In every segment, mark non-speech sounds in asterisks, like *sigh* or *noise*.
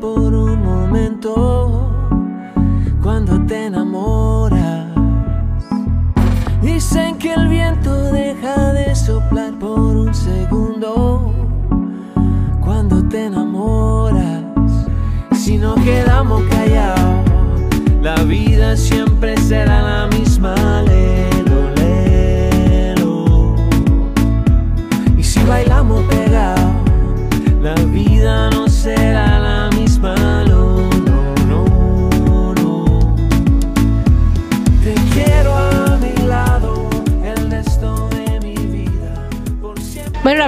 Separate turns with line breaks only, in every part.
por un momento cuando te enamoras. Dicen que el viento deja de soplar por un segundo cuando te enamoras. Si no quedamos callados, la vida siempre será la misma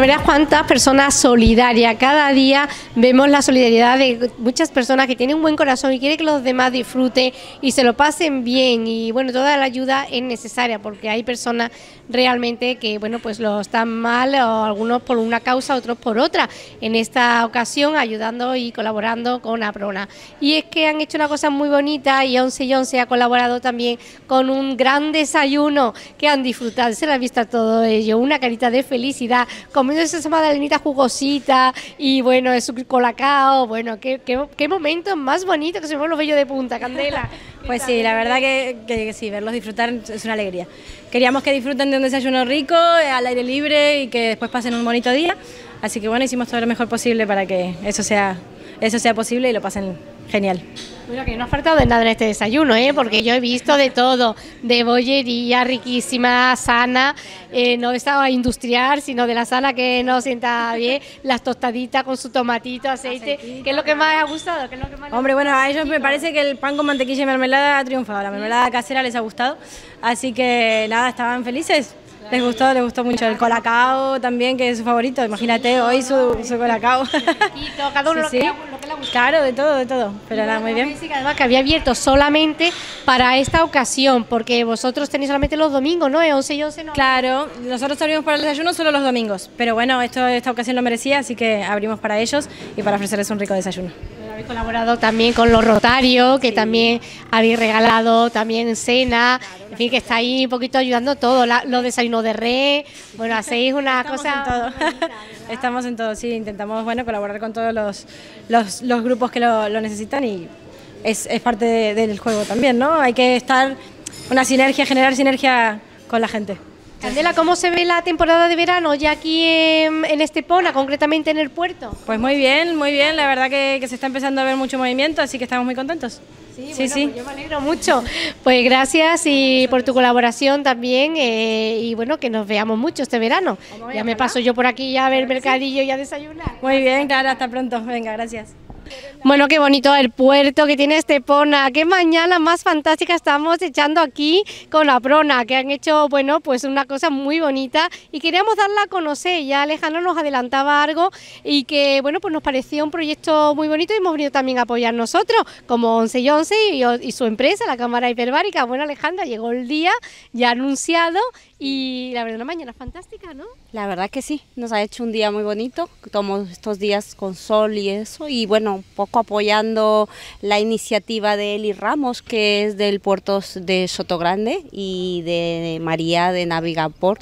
verás cuántas personas solidarias. Cada día vemos la solidaridad de muchas personas que tienen un buen corazón y quieren que los demás disfruten y se lo pasen bien. Y bueno, toda la ayuda es necesaria porque hay personas realmente que, bueno, pues lo están mal, o algunos por una causa, otros por otra. En esta ocasión, ayudando y colaborando con Aprona. Y es que han hecho una cosa muy bonita y 11 y 11 ha colaborado también con un gran desayuno que han disfrutado. Se la ha visto todo ello. Una carita de felicidad, comiendo entonces esa magdalenita jugosita y bueno, su colacao, bueno, qué, qué, momento más bonito que se me bello los de punta, Candela. *laughs* Pues sí, la verdad que,
que, sí, verlos disfrutar es una alegría. Queríamos que disfruten de un desayuno rico, eh, al aire libre y que después pasen un bonito día. Así que bueno, hicimos todo lo mejor posible para que eso sea, eso sea posible y lo pasen genial. Bueno, que no ha faltado
de nada en este desayuno, ¿eh? porque yo he visto de todo, de bollería riquísima, sana, eh, no estaba industrial, sino de la sana que no sienta bien, las tostaditas con su tomatito, aceite, que es lo que más ha gustado? Hombre, bueno, a ellos me parece que el pan con
mantequilla y mermelada ha triunfado, la mermelada casera les ha gustado, así que nada, estaban felices, les gustó, les gustó mucho. El colacao también, que es su favorito. Imagínate hoy su, colacao.
cada uno sí, *laughs* lo que le gusta. Claro, de todo, de todo. Pero nada, muy bien. Además que había abierto solamente para esta ocasión, porque vosotros tenéis solamente los domingos, ¿no? 11 y 11 no. Claro,
nosotros abrimos para el desayuno solo los domingos. Pero bueno, esta ocasión lo merecía, así que abrimos para ellos y para ofrecerles un rico desayuno
habéis colaborado también con los Rotarios, que también habéis regalado también cena, en fin, que está ahí un poquito ayudando todo, La, los desayunos de re bueno, hacéis una Estamos cosa... En todo.
*laughs* Estamos en todo, sí, intentamos, bueno, colaborar con todos los, grupos que lo, necesitan y es, parte del juego también, ¿no? Hay que estar, una sinergia, generar sinergia con la gente.
Candela, ¿cómo se ve la temporada de verano ya aquí en, Estepona, concretamente en el puerto?
Pues muy bien, muy bien, la verdad que, se está empezando a ver mucho movimiento, así que estamos muy contentos. Sí, sí,
pues yo me alegro mucho. Pues gracias y por tu colaboración también eh, y bueno, que nos veamos mucho este verano. Ya me paso yo por aquí ya a ver mercadillo y a desayunar. Muy bien, Clara, hasta pronto. Venga, gracias. Bueno, qué bonito el puerto que tiene Estepona, qué mañana más fantástica estamos echando aquí con la prona, que han hecho, bueno, pues una cosa muy bonita y queríamos darla a conocer, ya Alejandro nos adelantaba algo y que, bueno, pues nos parecía un proyecto muy bonito y hemos venido también a apoyar nosotros, como 11 y 11 y, su empresa, la Cámara Hiperbárica. Bueno, Alejandra, llegó el día ya anunciado y la verdad una mañana fantástica, ¿no? La verdad que sí, nos ha hecho un día muy bonito, como estos días con sol y eso, y bueno, un poco apoyando la iniciativa de Eli Ramos, que es del puerto de Sotogrande y de María de Navigaport.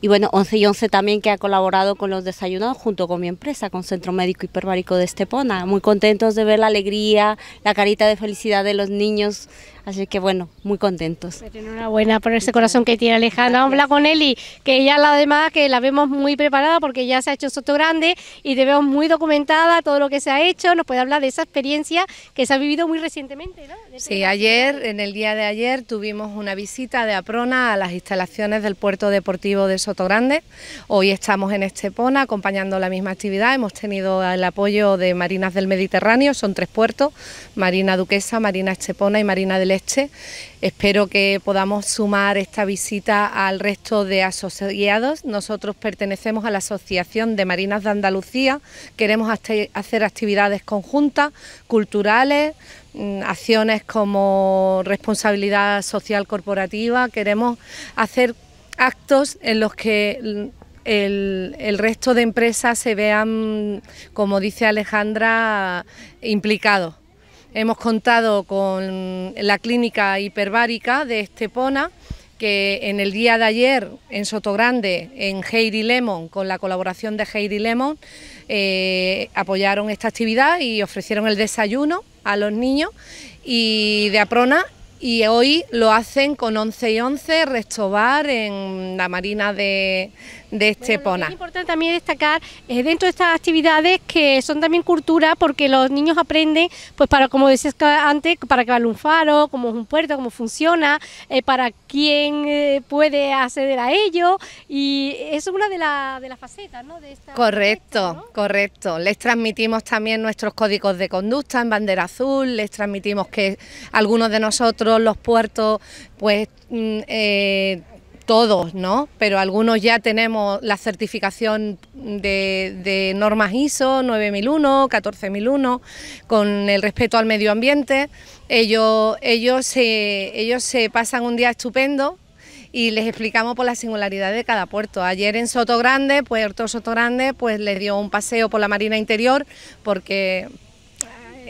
Y bueno, 11 y 11 también que ha colaborado con los desayunados junto con mi empresa, con Centro Médico Hiperbárico de Estepona. Muy contentos de ver la alegría, la carita de felicidad de los niños Así que bueno, muy contentos. Pues enhorabuena por ese corazón que tiene Alejandra. Vamos a hablar con Eli, que ella la además que la vemos muy preparada porque ya se ha hecho Soto Grande y te vemos muy documentada todo lo que se ha hecho. Nos puede hablar de esa experiencia que se ha vivido muy recientemente, ¿no?
sí, ayer, en el día de ayer, tuvimos una visita de Aprona a las instalaciones del puerto deportivo de Soto Grande. Hoy estamos en Estepona acompañando la misma actividad. Hemos tenido el apoyo de Marinas del Mediterráneo, son tres puertos, Marina Duquesa, Marina Estepona y Marina del Este este. Espero que podamos sumar esta visita al resto de asociados. Nosotros pertenecemos a la Asociación de Marinas de Andalucía. Queremos hacer actividades conjuntas, culturales, mm, acciones como responsabilidad social corporativa. Queremos hacer actos en los que mm, el, resto de empresas se vean, como dice Alejandra, implicados. Hemos contado con la clínica hiperbárica de Estepona, que en el día de ayer en Sotogrande, en Heidi Lemon, con la colaboración de Heidi Lemon, eh, apoyaron esta actividad y ofrecieron el desayuno a los niños y de Aprona y hoy lo hacen con 11 y 11 Restobar en la
Marina de, de Estepona. es importante también destacar dentro de estas actividades que son también cultura porque los niños aprenden, pues para como decías antes, para que vale un faro, cómo es un puerto, cómo funciona, eh, para quién eh, puede acceder a ello y es una de, las facetas ¿no?
Correcto, correcto. Les transmitimos también nuestros códigos de conducta en bandera azul, les transmitimos que algunos de nosotros los puertos, pues mm, eh, todos, ¿no? Pero algunos ya tenemos la certificación de, normas ISO 9001, 14001, con el respeto al medio ambiente. Ellos, ellos, ellos se pasan un día estupendo y les explicamos por la singularidad de cada puerto. Ayer en Soto Grande, Puerto Soto Grande, pues les dio un paseo por la Marina Interior porque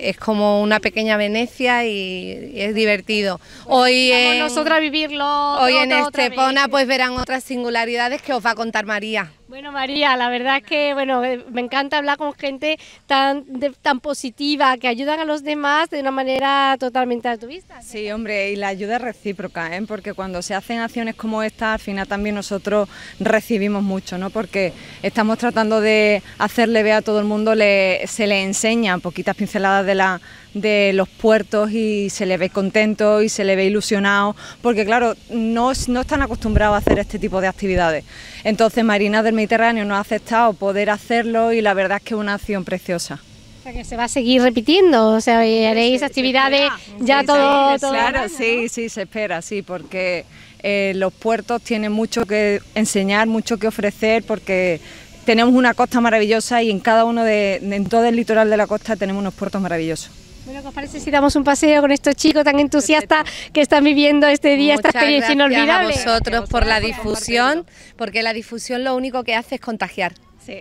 es como una pequeña Venecia y, es divertido. Hoy en, nosotras
vivirlo. Hoy en Estepona
pues verán otras
singularidades que os va a contar María. Bueno, María, la verdad es que bueno, eh, me encanta hablar con gente tan, tan positiva, que ayudan a los demás de una manera totalmente altruista.
Sí, hombre, y la ayuda es recíproca, ¿eh? porque cuando se hacen acciones como esta, al final también nosotros recibimos mucho, ¿no? porque estamos tratando de hacerle ver a todo el mundo, se le enseña, poquitas pinceladas de la de los puertos y se le ve contento y se le ve ilusionado, porque claro, no, están acostumbrados a hacer este tipo de actividades. Entonces Marina del Mediterráneo no ha aceptado poder hacerlo y la verdad es que es una acción
preciosa.
O sea, que se va a seguir repitiendo, o sea, pues haréis actividades ya todos
los Claro, sí, sí, se espera, sí, porque eh, los puertos tienen mucho que enseñar, mucho que ofrecer, porque tenemos una costa maravillosa y en cada uno de, en todo el litoral de la costa tenemos unos puertos maravillosos
os parece si damos un paseo con estos chicos tan entusiastas que están viviendo este día, esta experiencia inolvidable? Gracias a
vosotros por la difusión, porque la difusión lo único que hace es contagiar. *laughs*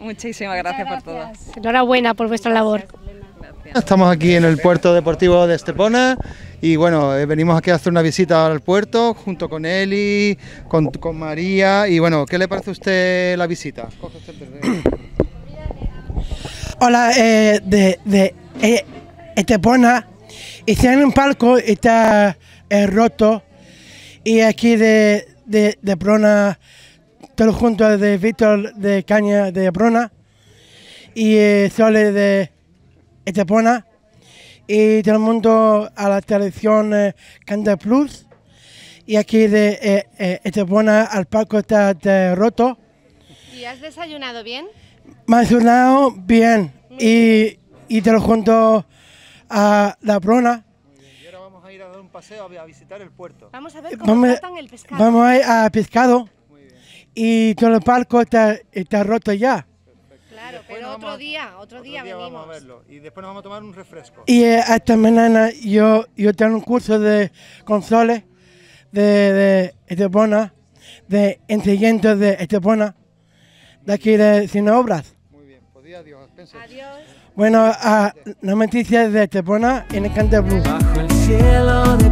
muchísimas gracias, por todo.
Enhorabuena por vuestra labor.
Estamos aquí en el puerto deportivo de Estepona
y bueno, eh, venimos aquí a hacer una visita al puerto junto con Eli, con, con María y bueno, ¿qué le parece a usted la visita?
Hola, eh, de, de eh, Estepona, está en un palco, está eh, roto, y aquí de, de, de Prona, todos juntos de Víctor de Caña de Brona y eh, de Estepona, y todo el mundo a la televisión eh, Canta Plus, y aquí de eh, Estepona al palco está roto.
¿Y has desayunado bien?
Me ha desayunado bien, y, y te lo junto a La Prona. Y ahora
vamos a ir a dar un paseo a visitar el puerto. Vamos a ver eh, cómo vamos, el pescado. Vamos a ir
a pescado. Y todo el parco está, está roto ya.
Claro, pero otro día, otro, día, venimos. a verlo. Y después nos vamos a tomar un refresco. Y eh,
esta mañana yo, yo tengo un curso de consoles de, de Estepona, de enseñanza de Estepona, de aquí de Cine Obras. Muy bien, pues adiós. Adiós. Bueno, a, ah, la noticia de Tepona en el Cante Blue. Bajo